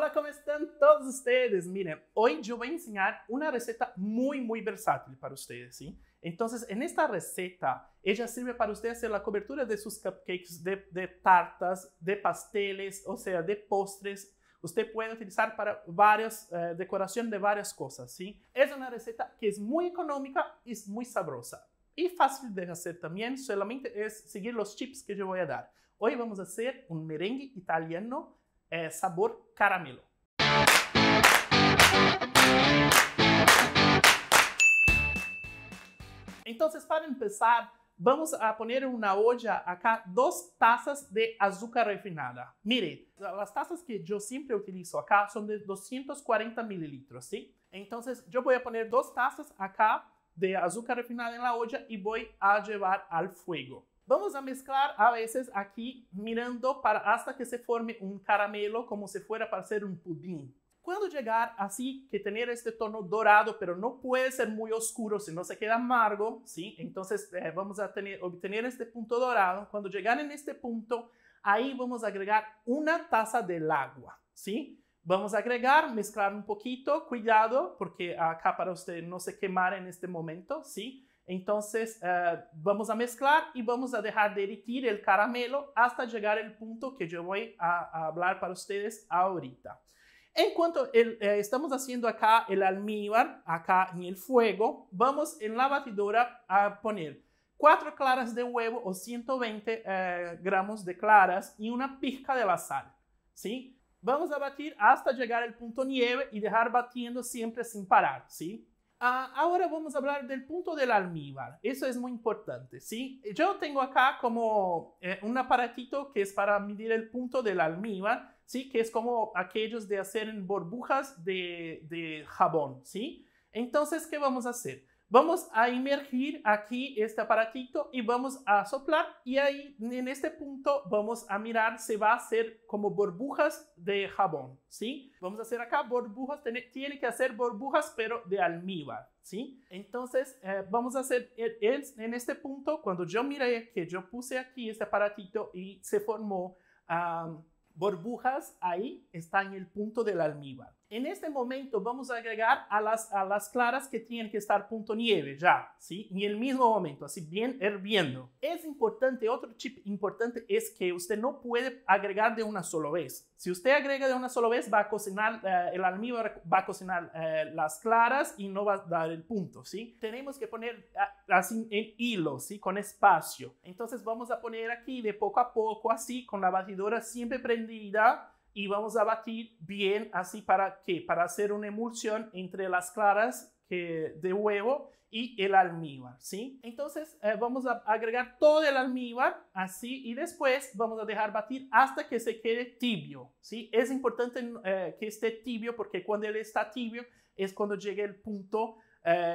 Hola, ¿cómo están todos ustedes? Miren, hoy yo voy a enseñar una receta muy, muy versátil para ustedes, ¿sí? Entonces, en esta receta, ella sirve para ustedes hacer la cobertura de sus cupcakes, de, tartas, de pasteles, o sea, de postres, Usted puede utilizar para varias eh, decoración de varias cosas, ¿sí? Es una receta que es muy económica y es muy sabrosa y fácil de hacer también, solamente es seguir los tips que yo voy a dar. Hoy vamos a hacer un merengue italiano é sabor caramelo. Então vocês podem pensar, vamos a poner uma olla acá duas taças de açúcar refinada. Mire, as taças que eu sempre utilizo acá são de 240 mililitros, sim? Então eu vou poner duas taças acá de azúcar refinada na olla e vou a levar ao fogo. Vamos a mezclar a veces aquí mirando para hasta que se forme un caramelo como si fuera para hacer un pudín. Cuando llegar así, que tener este tono dorado, pero no puede ser muy oscuro, si no se queda amargo, ¿sí? Entonces eh, vamos a tener, obtener este punto dorado. Cuando llegar en este punto, ahí vamos a agregar una taza del agua, ¿sí? Vamos a agregar, mezclar un poquito, cuidado, porque acá para usted no se quemar en este momento, ¿sí? Entonces, eh, vamos a mezclar y vamos a dejar derretir el caramelo hasta llegar al punto que yo voy a, hablar para ustedes ahorita. En cuanto eh, estamos haciendo acá el almíbar, acá en el fuego, vamos en la batidora a poner cuatro claras de huevo o 120 eh, gramos de claras y una pizca de la sal, ¿sí? Vamos a batir hasta llegar al punto nieve y dejar batiendo siempre sin parar, ¿sí? Ah, ahora vamos a hablar del punto del almíbar. Eso es muy importante, ¿sí? Yo tengo acá como eh, un aparatito que es para medir el punto del almíbar, ¿sí? Que es como aquellos de hacer burbujas de, de jabón, ¿sí? Entonces, ¿qué vamos a hacer? Vamos a inmergir aquí este aparatito y vamos a soplar y ahí en este punto vamos a mirar se va a hacer como burbujas de jabón, ¿sí? Vamos a hacer acá burbujas, tiene, que hacer burbujas pero de almíbar, ¿sí? Entonces eh, vamos a hacer en este punto cuando yo miré que yo puse aquí este aparatito y se formó burbujas, ahí está en el punto del almíbar. En este momento vamos a agregar a las, a las claras que tienen que estar punto nieve ya, ¿sí? En el mismo momento, así bien hirviendo. Es importante, otro tip importante es que usted no puede agregar de una sola vez. Si usted agrega de una sola vez, va a cocinar, eh, el almíbar va a cocinar eh, las claras y no va a dar el punto, ¿sí? Tenemos que poner ah, así en hilo, ¿sí? Con espacio. Entonces vamos a poner aquí de poco a poco, así, con la batidora siempre prendida, y vamos a batir bien así para que para hacer una emulsión entre las claras que, eh, de huevo y el almíbar, ¿sí? Entonces eh, vamos a agregar todo el almíbar así y después vamos a dejar batir hasta que se quede tibio, ¿sí? Es importante eh, que esté tibio porque cuando él está tibio es cuando llega el punto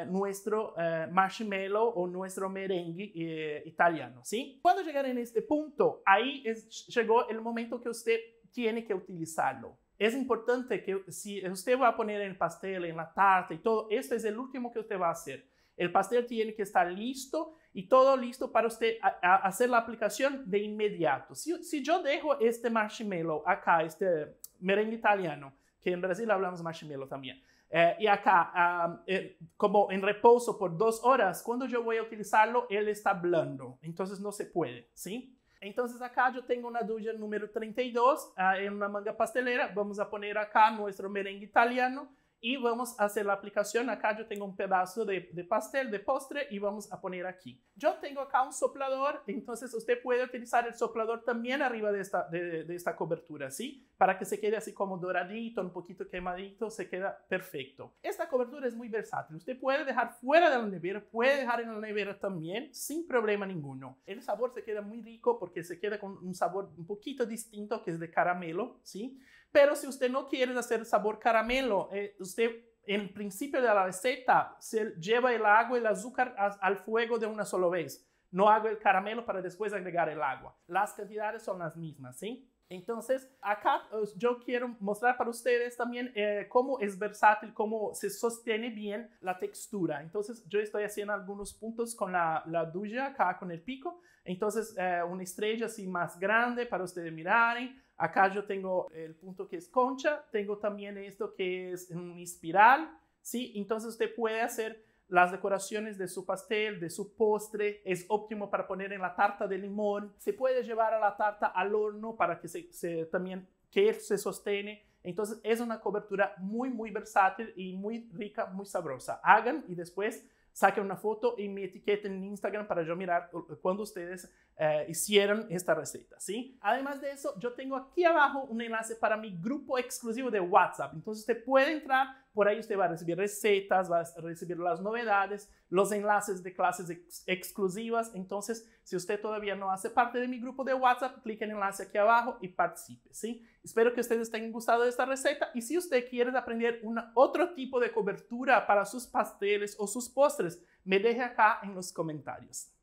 nuestro marshmallow o nuestro merengue italiano, ¿sí? Cuando llegar en este punto, ahí es, llegó el momento que usted tiene que utilizarlo. Es importante que si usted va a poner el pastel, en la tarta y todo, este es el último que usted va a hacer. El pastel tiene que estar listo y todo listo para usted hacer la aplicación de inmediato. Si, yo dejo este marshmallow acá, este merengue italiano, que en Brasil hablamos marshmallow también, eh, y acá eh, como en reposo por dos horas, cuando yo voy a utilizarlo, él está blando, entonces no se puede, ¿sí? Então, acá eu tenho uma dúvida número 32, uh, em uma manga pasteleira. Vamos a poner acá nosso merengue italiano. y vamos a hacer la aplicación. Acá yo tengo un pedazo de, pastel, de postre y vamos a poner aquí. Yo tengo acá un soplador, entonces usted puede utilizar el soplador también arriba de esta, de, de esta cobertura, ¿sí? Para que se quede así como doradito, un poquito quemadito, se queda perfecto. Esta cobertura es muy versátil. Usted puede dejar fuera de la nevera, puede dejar en la nevera también sin problema ninguno. El sabor se queda muy rico porque se queda con un sabor un poquito distinto que es de caramelo, ¿sí? Pero si usted no quiere hacer sabor caramelo, eh, usted en principio de la receta se lleva el agua y el azúcar al fuego de una sola vez. No hago el caramelo para después agregar el agua. Las cantidades son las mismas, ¿sí? Entonces, acá eh, yo quiero mostrar para ustedes también eh, cómo es versátil, cómo se sostiene bien la textura. Entonces, yo estoy haciendo algunos puntos con la, la duya acá con el pico. Entonces, una estrella así más grande para ustedes mirar. Acá yo tengo el punto que es concha, tengo también esto que es un espiral, ¿sí? Entonces usted puede hacer las decoraciones de su pastel, de su postre, es óptimo para poner en la tarta de limón, se puede llevar a la tarta al horno para que se, también que se sostiene. Entonces es una cobertura muy, muy versátil y muy rica, muy sabrosa. Hagan y después saquen una foto y me etiqueten en Instagram para yo mirar cuando ustedes eh, hicieron esta receta, ¿sí? Además de eso, yo tengo aquí abajo un enlace para mi grupo exclusivo de WhatsApp. Entonces usted puede entrar, por ahí usted va a recibir recetas, va a recibir las novedades, los enlaces de clases exclusivas. Entonces si usted todavía no hace parte de mi grupo de WhatsApp, clique en el enlace aquí abajo y participe, ¿sí? Espero que ustedes tengan gustado de esta receta y si usted quiere aprender otro tipo de cobertura para sus pasteles o sus postres, me deje acá en los comentarios.